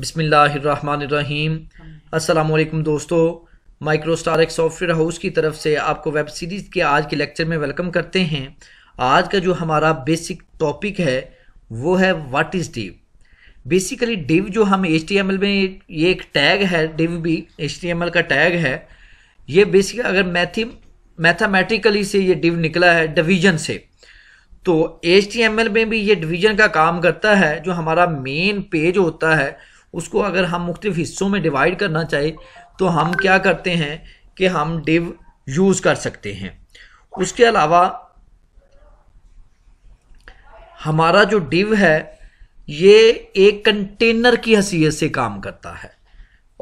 बिसमीम् अल्लाम दोस्तों माइक्रोस्टार एक सॉफ्टवेयर हाउस की तरफ से आपको वेब सीरीज़ के आज के लेक्चर में वेलकम करते हैं आज का जो हमारा बेसिक टॉपिक है वो है what is div basically div जो हम एच में ये एक टैग है डिव भी एच का टैग है ये बेसिक अगर मैथी मैथामेटिकली से ये डिव निकला है डिवीजन से तो एच में भी ये डिवीजन का काम करता है जो हमारा मेन पेज होता है उसको अगर हम मुख्तु हिस्सों में डिवाइड करना चाहे तो हम क्या करते हैं कि हम डिव यूज़ कर सकते हैं उसके अलावा हमारा जो डिव है ये एक कंटेनर की हसीियत से काम करता है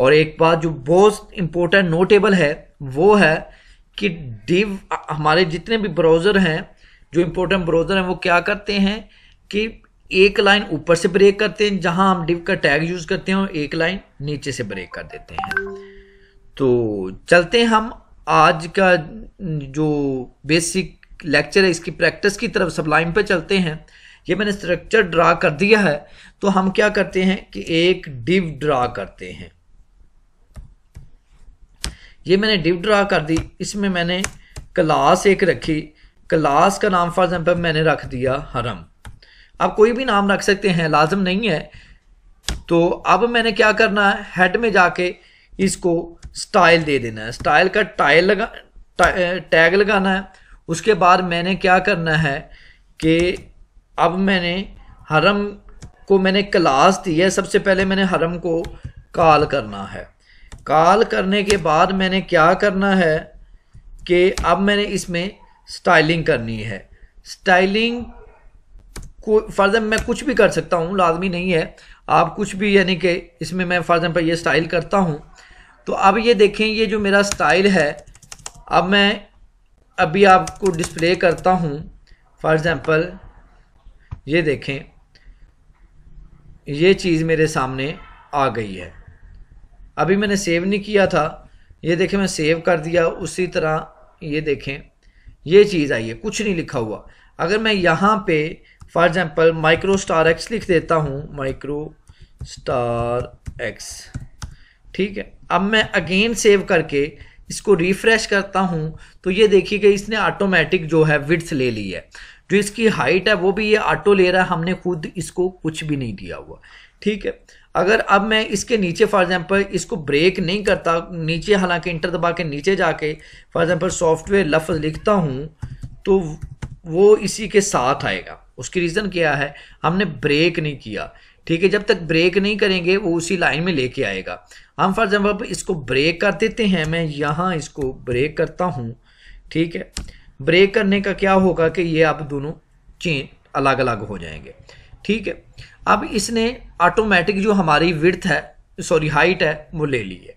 और एक बात जो बहुत इम्पोर्टेंट नोटेबल है वो है कि डिव हमारे जितने भी ब्राउज़र हैं जो इम्पोर्टेंट ब्राउज़र हैं वो क्या करते हैं कि एक लाइन ऊपर से ब्रेक करते हैं जहां हम डिव का टैग यूज करते हैं और एक लाइन नीचे से ब्रेक कर देते हैं तो चलते हैं हम आज का जो बेसिक लेक्चर है इसकी प्रैक्टिस की तरफ सब लाइन पर चलते हैं ये मैंने स्ट्रक्चर ड्रा कर दिया है तो हम क्या करते हैं कि एक डिव ड्रा करते हैं ये मैंने डिव ड्रा कर दी इसमें मैंने क्लास एक रखी क्लास का नाम फॉर एग्जाम्पल मैंने रख दिया हरम आप कोई भी नाम रख सकते हैं लाजम नहीं है तो अब मैंने क्या करना है हेड में जाके इसको स्टाइल दे देना है स्टाइल का टाइल लगा टा, टैग लगाना है उसके बाद मैंने क्या करना है कि अब मैंने हरम को मैंने क्लास दी है सबसे पहले मैंने हरम को कॉल करना है कॉल करने के बाद मैंने क्या करना है कि अब मैंने इसमें स्टाइलिंग करनी है स्टाइलिंग एग्ज़ाम्पल मैं कुछ भी कर सकता हूँ लाजमी नहीं है आप कुछ भी यानी कि इसमें मैं फ़ॉर पर ये स्टाइल करता हूँ तो अब ये देखें ये जो मेरा स्टाइल है अब मैं अभी आपको डिस्प्ले करता हूँ फॉर एग्ज़ाम्पल ये देखें ये चीज़ मेरे सामने आ गई है अभी मैंने सेव नहीं किया था ये देखें मैं सेव कर दिया उसी तरह ये देखें ये चीज़ आई है कुछ नहीं लिखा हुआ अगर मैं यहाँ पे for example micro star X लिख देता हूँ माइक्रो स्टार एक्स ठीक है अब मैं अगेन सेव करके इसको रिफ्रेश करता हूँ तो ये देखिए कि इसने ऑटोमेटिक जो है विड्थ ले ली है जो इसकी हाइट है वो भी ये ऑटो ले रहा है हमने खुद इसको कुछ भी नहीं दिया हुआ ठीक है अगर अब मैं इसके नीचे फॉर एग्जांपल इसको ब्रेक नहीं करता नीचे हालांकि इंटर दबा के नीचे जाके फॉर एग्ज़ाम्पल सॉफ्टवेयर लफ्ज़ लिखता हूँ तो वो इसी के साथ आएगा उसकी रीज़न क्या है हमने ब्रेक नहीं किया ठीक है जब तक ब्रेक नहीं करेंगे वो उसी लाइन में लेके आएगा हम फॉर एग्जाम्पल इसको ब्रेक कर देते हैं मैं यहाँ इसको ब्रेक करता हूँ ठीक है ब्रेक करने का क्या होगा कि ये आप दोनों चें अलग अलग हो जाएंगे ठीक है अब इसने ऑटोमेटिक जो हमारी विर्थ है सॉरी हाइट है वो ले ली है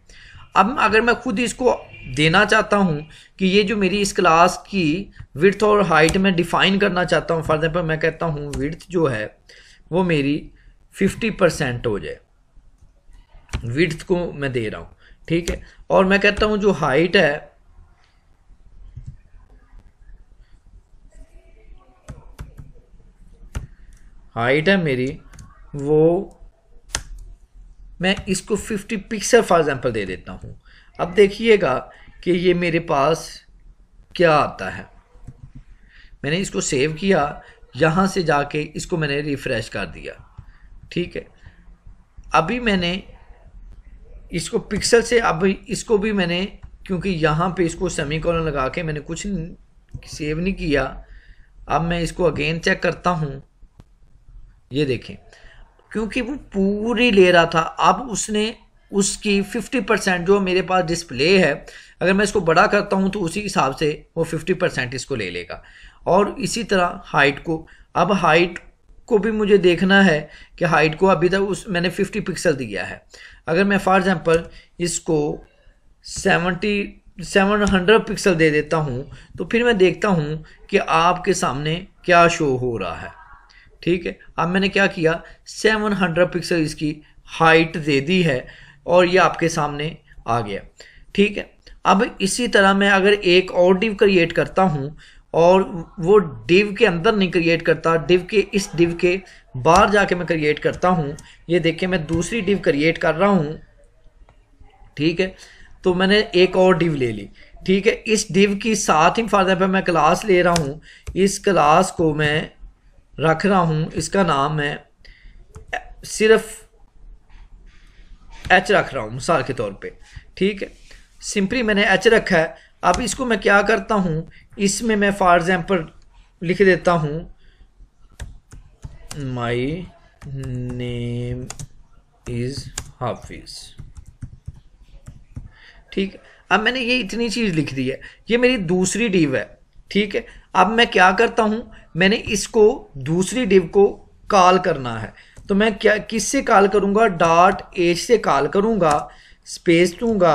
अब अगर मैं खुद इसको देना चाहता हूँ कि ये जो मेरी इस क्लास की विर्थ और हाइट में डिफाइन करना चाहता हूँ फॉर एग्जाम्पल मैं कहता हूँ विर्थ जो है वो मेरी फिफ्टी परसेंट हो जाए विर्थ को मैं दे रहा हूँ ठीक है और मैं कहता हूँ जो हाइट है हाइट है मेरी वो मैं इसको 50 पिक्सल फॉर एग्जाम्पल दे देता हूँ अब देखिएगा कि ये मेरे पास क्या आता है मैंने इसको सेव किया यहाँ से जाके इसको मैंने रिफ़्रेश कर दिया ठीक है अभी मैंने इसको पिक्सल से अब इसको भी मैंने क्योंकि यहाँ पे इसको सेमी कॉलन लगा के मैंने कुछ सेव नहीं किया अब मैं इसको अगेन चेक करता हूँ ये देखें क्योंकि वो पूरी ले रहा था अब उसने उसकी 50 परसेंट जो मेरे पास डिस्प्ले है अगर मैं इसको बड़ा करता हूँ तो उसी हिसाब से वो 50 परसेंट इसको ले लेगा और इसी तरह हाइट को अब हाइट को भी मुझे देखना है कि हाइट को अभी तक उस मैंने 50 पिक्सल दिया है अगर मैं फॉर एग्ज़ाम्पल इसको 70 700 पिक्सल दे देता हूँ तो फिर मैं देखता हूँ कि आपके सामने क्या शो हो रहा है ठीक है अब मैंने क्या किया 700 पिक्सल इसकी हाइट दे दी है और ये आपके सामने आ गया ठीक है अब इसी तरह मैं अगर एक और डिव क्रिएट करता हूँ और वो डिव के अंदर नहीं क्रिएट करता डिव के इस डिव के बाहर जाके मैं क्रिएट करता हूँ ये देखिए मैं दूसरी डिव क्रिएट कर रहा हूँ ठीक है तो मैंने एक और डिव ले ली ठीक है इस डिव की साथ ही फॉर एग्जाम्पल मैं क्लास ले रहा हूँ इस क्लास को मैं रख रहा हूँ इसका नाम है सिर्फ एच रख रहा हूँ मिसाल के तौर पे ठीक है सिंपली मैंने एच रखा है अब इसको मैं क्या करता हूँ इसमें मैं फॉर एग्जाम्पल लिख देता हूँ माई नेम इज हाफिज ठीक है अब मैंने ये इतनी चीज़ लिख दी है ये मेरी दूसरी डिव है ठीक है अब मैं क्या करता हूँ मैंने इसको दूसरी डिव को कॉल करना है तो मैं क्या किससे कॉल करूँगा डॉट एच से कॉल करूँगा स्पेस दूंगा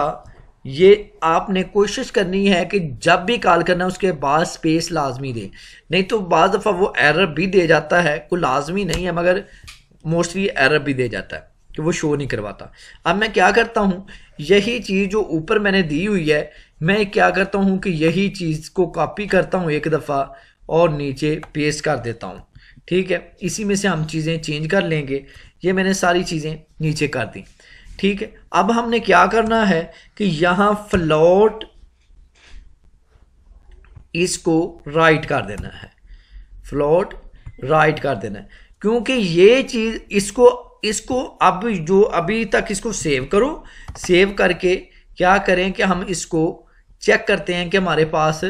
ये आपने कोशिश करनी है कि जब भी कॉल करना है उसके बाद स्पेस लाजमी दे नहीं तो बज दफ़ा वो एरर भी दे जाता है कोई लाजमी नहीं है मगर मोस्टली एरर भी दे जाता है कि वो शो नहीं करवाता अब मैं क्या करता हूँ यही चीज़ जो ऊपर मैंने दी हुई है मैं क्या करता हूँ कि यही चीज़ को कॉपी करता हूँ एक दफ़ा और नीचे पेस्ट कर देता हूँ ठीक है इसी में से हम चीज़ें चेंज कर लेंगे ये मैंने सारी चीज़ें नीचे कर दी ठीक है अब हमने क्या करना है कि यहाँ फ्लोट इसको राइट कर देना है फ्लोट राइट कर देना है क्योंकि ये चीज़ इसको इसको अब जो अभी तक इसको सेव करो सेव करके क्या करें कि हम इसको चेक करते हैं कि हमारे पास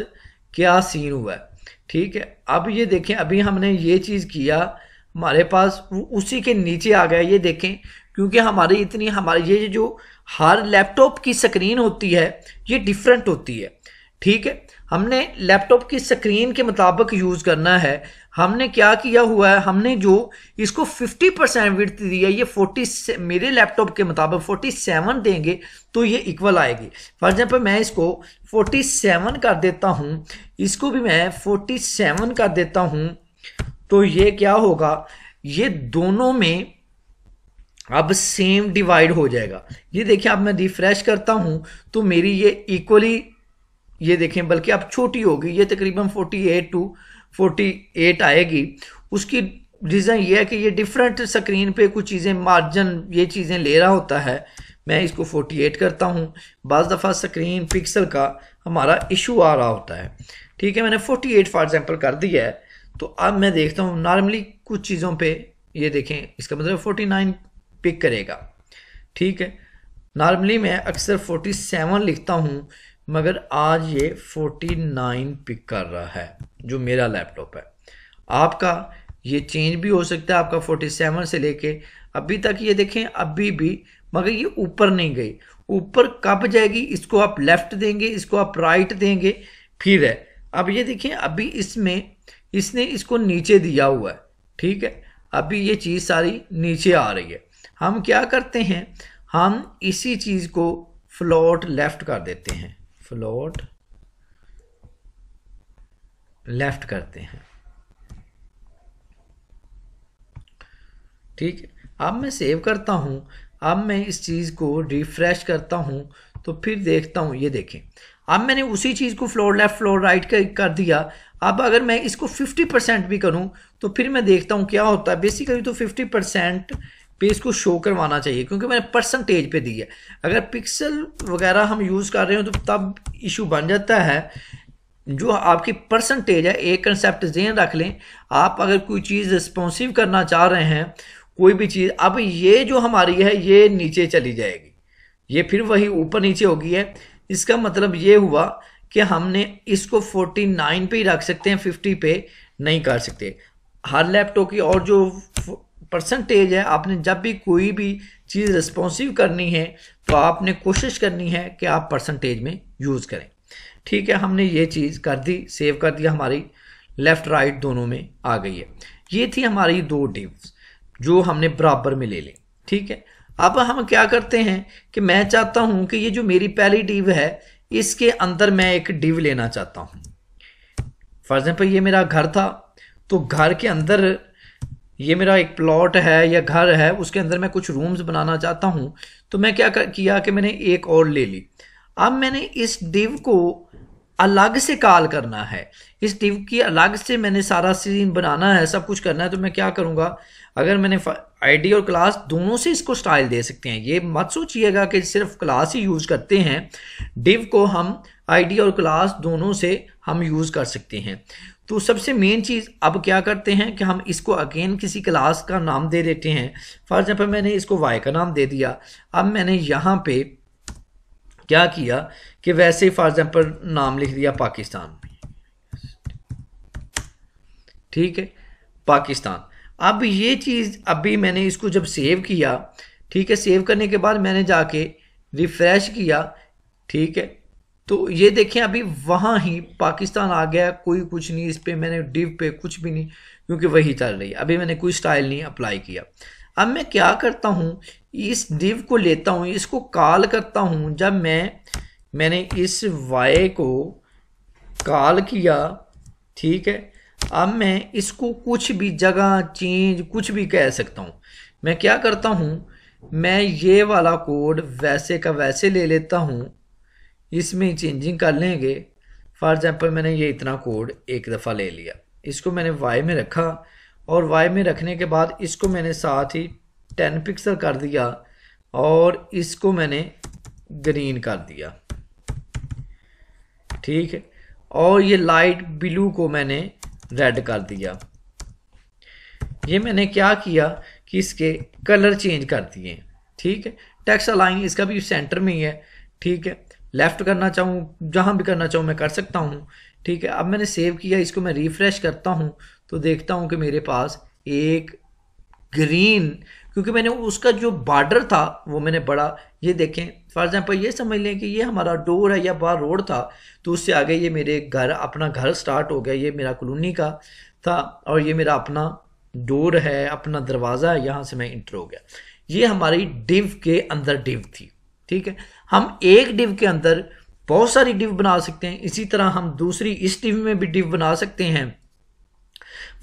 क्या सीन हुआ है ठीक है अब ये देखें अभी हमने ये चीज़ किया हमारे पास उसी के नीचे आ गया ये देखें क्योंकि हमारी इतनी हमारी ये जो हर लैपटॉप की स्क्रीन होती है ये डिफरेंट होती है ठीक है हमने लैपटॉप की स्क्रीन के मुताबिक यूज़ करना है हमने क्या किया हुआ है हमने जो इसको 50 परसेंट विर्थ दी है ये 40 मेरे लैपटॉप के मुताबिक 47 देंगे तो ये इक्वल आएगी फॉर एग्जाम्पल मैं इसको 47 कर देता हूँ इसको भी मैं 47 कर देता हूँ तो ये क्या होगा ये दोनों में अब सेम डिवाइड हो जाएगा ये देखिए अब मैं रिफ्रेश करता हूँ तो मेरी ये इक्वली ये देखें बल्कि अब छोटी होगी ये तकरीबन 48 टू 48 आएगी उसकी रीज़न ये है कि ये डिफरेंट स्क्रीन पे कुछ चीज़ें मार्जिन ये चीज़ें ले रहा होता है मैं इसको 48 करता हूँ बज़ दफ़ा स्क्रीन पिक्सल का हमारा इशू आ रहा होता है ठीक है मैंने 48 फॉर एग्ज़ाम्पल कर दिया है तो अब मैं देखता हूँ नॉर्मली कुछ चीज़ों पे ये देखें इसका मतलब 49 पिक करेगा ठीक है नॉर्मली मैं अक्सर 47 लिखता हूँ मगर आज ये 49 पिक कर रहा है जो मेरा लैपटॉप है आपका ये चेंज भी हो सकता है आपका 47 से लेके अभी तक ये देखें अभी भी मगर ये ऊपर नहीं गई ऊपर कब जाएगी इसको आप लेफ्ट देंगे इसको आप राइट देंगे फिर है अब ये देखें अभी इसमें इसने इसको नीचे दिया हुआ है ठीक है अभी ये चीज़ सारी नीचे आ रही है हम क्या करते हैं हम इसी चीज़ को फ्लोट लेफ्ट कर देते हैं फ्लोट लेफ्ट करते हैं ठीक है अब मैं सेव करता हूँ अब मैं इस चीज़ को रिफ्रेश करता हूँ तो फिर देखता हूँ ये देखें अब मैंने उसी चीज़ को फ्लोर लेफ्ट फ्लोर राइट कर दिया अब अगर मैं इसको 50 परसेंट भी करूँ तो फिर मैं देखता हूँ क्या होता है बेसिकली तो 50 परसेंट पे इसको शो करवाना चाहिए क्योंकि मैंने परसेंटेज पे दी है अगर पिक्सल वगैरह हम यूज़ कर रहे हो तो तब इशू बन जाता है जो आपकी परसेंटेज है एक कंसेप्ट जेन रख लें आप अगर कोई चीज़ रिस्पॉन्सिव करना चाह रहे हैं कोई भी चीज़ अब ये जो हमारी है ये नीचे चली जाएगी ये फिर वही ऊपर नीचे होगी है इसका मतलब ये हुआ कि हमने इसको 49 पे ही रख सकते हैं 50 पे नहीं कर सकते हर लैपटॉप की और जो परसेंटेज है आपने जब भी कोई भी चीज़ रिस्पॉन्सिव करनी है तो आपने कोशिश करनी है कि आप परसेंटेज में यूज़ करें ठीक है हमने ये चीज़ कर दी सेव कर दिया हमारी लेफ़्ट राइट दोनों में आ गई है ये थी हमारी दो डिव्स जो हमने बराबर में ले ली ठीक है अब हम क्या करते हैं कि मैं चाहता हूं कि ये जो मेरी पहली डिव है इसके अंदर मैं एक डिव लेना चाहता हूं फॉर एग्जाम्पल ये मेरा घर था तो घर के अंदर ये मेरा एक प्लॉट है या घर है उसके अंदर मैं कुछ रूम्स बनाना चाहता हूँ तो मैं क्या कर, किया कि मैंने एक और ले ली अब मैंने इस डिव को अलग से कॉल करना है इस डिव की अलग से मैंने सारा सीन बनाना है सब कुछ करना है तो मैं क्या करूँगा अगर मैंने आईडी और क्लास दोनों से इसको स्टाइल दे सकते हैं ये मत सोचिएगा कि सिर्फ क्लास ही यूज़ करते हैं डिव को हम आईडी और क्लास दोनों से हम यूज़ कर सकते हैं तो सबसे मेन चीज़ अब क्या करते हैं कि हम इसको अगेन किसी क्लास का नाम दे देते हैं फॉर एग्जाम्पल मैंने इसको वाई का नाम दे दिया अब मैंने यहाँ पे क्या किया कि वैसे फॉर एग्जाम्पल नाम लिख दिया पाकिस्तान ठीक है पाकिस्तान अब ये चीज़ अभी मैंने इसको जब सेव किया ठीक है सेव करने के बाद मैंने जाके रिफ़्रेश किया ठीक है तो ये देखें अभी वहाँ ही पाकिस्तान आ गया कोई कुछ नहीं इस पर मैंने डिव पे कुछ भी नहीं क्योंकि वही चल रही अभी मैंने कोई स्टाइल नहीं अप्लाई किया अब मैं क्या करता हूँ इस डिव को लेता हूँ इसको कॉल करता हूँ जब मैं मैंने इस वाई को कॉल किया ठीक है अब मैं इसको कुछ भी जगह चेंज कुछ भी कह सकता हूँ मैं क्या करता हूँ मैं ये वाला कोड वैसे का वैसे ले लेता हूँ इसमें चेंजिंग कर लेंगे फॉर एग्ज़ाम्पल मैंने ये इतना कोड एक दफ़ा ले लिया इसको मैंने वाई में रखा और वाई में रखने के बाद इसको मैंने साथ ही टेन पिक्सल कर दिया और इसको मैंने ग्रीन कर दिया ठीक है और ये लाइट ब्लू को मैंने रेड कर दिया ये मैंने क्या किया कि इसके कलर चेंज कर दिए ठीक है टेक्स्ट अलाइन इसका भी सेंटर में ही है ठीक है लेफ़्ट करना चाहूँ जहाँ भी करना चाहूँ मैं कर सकता हूँ ठीक है अब मैंने सेव किया इसको मैं रिफ़्रेश करता हूँ तो देखता हूँ कि मेरे पास एक ग्रीन क्योंकि मैंने उसका जो बॉर्डर था वो मैंने बड़ा ये देखें फॉर एग्जाम्पल ये समझ लें कि ये हमारा डोर है या बाहर रोड था तो उससे आगे ये मेरे घर अपना घर स्टार्ट हो गया ये मेरा कॉलोनी का था और ये मेरा अपना डोर है अपना दरवाज़ा है यहाँ से मैं इंटर हो गया ये हमारी डिव के अंदर डिव थी ठीक है हम एक डिव के अंदर बहुत सारी डिव बना सकते हैं इसी तरह हम दूसरी इस डिव में भी डिव बना सकते हैं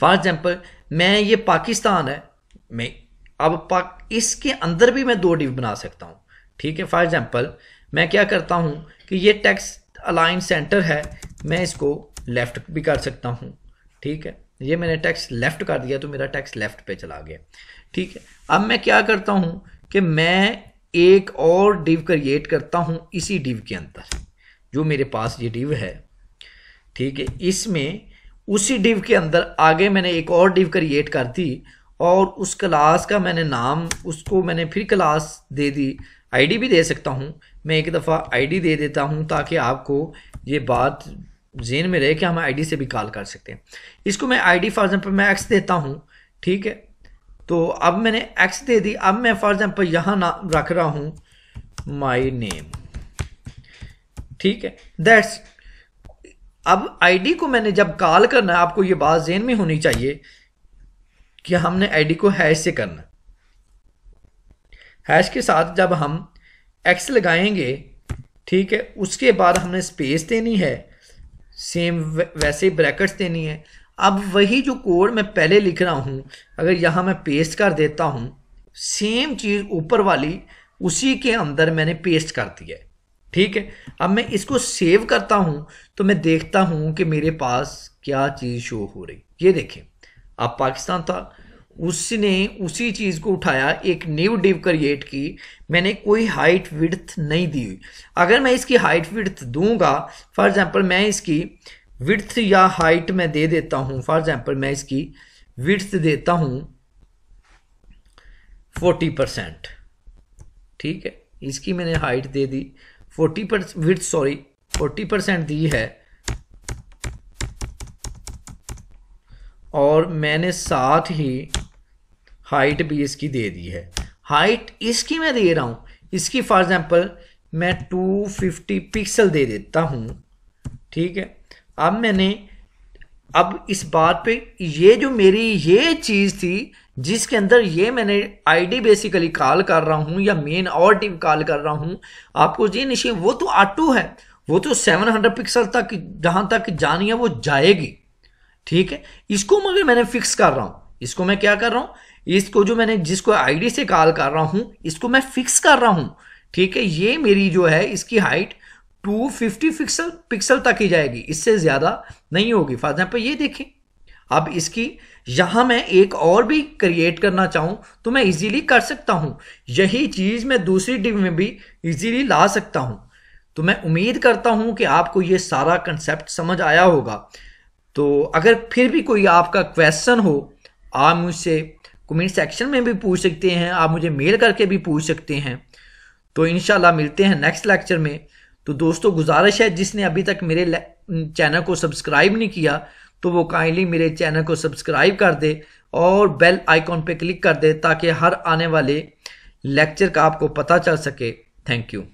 फॉर एग्जाम्पल मैं ये पाकिस्तान है मैं अब पाक इसके अंदर भी मैं दो डिव बना सकता हूँ ठीक है फॉर एग्जाम्पल मैं क्या करता हूँ कि ये टैक्स अलाइन सेंटर है मैं इसको लेफ़्ट भी कर सकता हूँ ठीक है ये मैंने टैक्स लेफ़्ट कर दिया तो मेरा टैक्स लेफ़्ट पे चला गया ठीक है अब मैं क्या करता हूँ कि मैं एक और डिव क्रिएट करता हूँ इसी डिव के अंदर जो मेरे पास ये डिव है ठीक है इसमें उसी डिव के अंदर आगे मैंने एक और डिव क्रिएट कर दी और उस क्लास का मैंने नाम उसको मैंने फिर क्लास दे दी आईडी भी दे सकता हूँ मैं एक दफ़ा आईडी दे देता हूँ ताकि आपको ये बात जेन में रहे कि हम आईडी से भी कॉल कर सकते हैं इसको मैं आईडी फॉर एग्जाम्पल मैं एक्स देता हूँ ठीक है तो अब मैंने एक्स दे दी अब मैं फॉर एग्जाम्पल यहाँ ना रख रहा हूँ माई नेम ठीक है दैट्स अब आईडी को मैंने जब कॉल करना है आपको ये बात जेन में होनी चाहिए कि हमने आईडी को हैश से करना हैश के साथ जब हम एक्स लगाएंगे ठीक है उसके बाद हमने स्पेस देनी है सेम वैसे ब्रैकेट्स देनी है अब वही जो कोड मैं पहले लिख रहा हूँ अगर यहाँ मैं पेस्ट कर देता हूँ सेम चीज़ ऊपर वाली उसी के अंदर मैंने पेस्ट कर दिया है ठीक है अब मैं इसको सेव करता हूँ तो मैं देखता हूँ कि मेरे पास क्या चीज़ शो हो रही ये देखें अब पाकिस्तान था उसने उसी चीज़ को उठाया एक न्यू डिव क्रिएट की मैंने कोई हाइट विड्थ नहीं दी अगर मैं इसकी हाइट विड्थ दूंगा फॉर एग्जांपल मैं इसकी विड्थ या हाइट मैं दे देता हूँ फॉर एग्जाम्पल मैं इसकी विड्थ देता हूँ फोर्टी परसेंट ठीक है इसकी मैंने हाइट दे दी फोर्टी पर विथ सॉरी फोर्टी परसेंट दी है और मैंने साथ ही हाइट भी इसकी दे दी है हाइट इसकी मैं दे रहा हूँ इसकी फॉर एग्जांपल मैं 250 पिक्सल दे देता हूँ ठीक है अब मैंने अब इस बात पे ये जो मेरी ये चीज़ थी जिसके अंदर ये मैंने आईडी बेसिकली कॉल कर रहा हूँ या मेन और टीम कॉल कर रहा हूँ आपको ये निशे वो तो आटू है वो तो 700 पिक्सल तक जहाँ तक जानी है वो जाएगी ठीक है इसको मगर मैंने फिक्स कर रहा हूँ इसको मैं क्या कर रहा हूँ इसको जो मैंने जिसको आईडी से कॉल कर रहा हूँ इसको मैं फिक्स कर रहा हूँ ठीक है ये मेरी जो है इसकी हाइट 250 पिक्सल पिक्सल तक ही जाएगी इससे ज़्यादा नहीं होगी फॉर एग्जाम्पल ये देखें अब इसकी यहां मैं एक और भी क्रिएट करना चाहूँ तो मैं इजीली कर सकता हूँ यही चीज़ मैं दूसरी डिग में भी इजीली ला सकता हूँ तो मैं उम्मीद करता हूँ कि आपको ये सारा कंसेप्ट समझ आया होगा तो अगर फिर भी कोई आपका क्वेश्चन हो आप मुझसे कमेंट सेक्शन में भी पूछ सकते हैं आप मुझे मेल करके भी पूछ सकते हैं तो इन मिलते हैं नेक्स्ट लेक्चर में तो दोस्तों गुजारिश है जिसने अभी तक मेरे चैनल को सब्सक्राइब नहीं किया तो वो काइंडली मेरे चैनल को सब्सक्राइब कर दे और बेल आइकॉन पे क्लिक कर दे ताकि हर आने वाले लेक्चर का आपको पता चल सके थैंक यू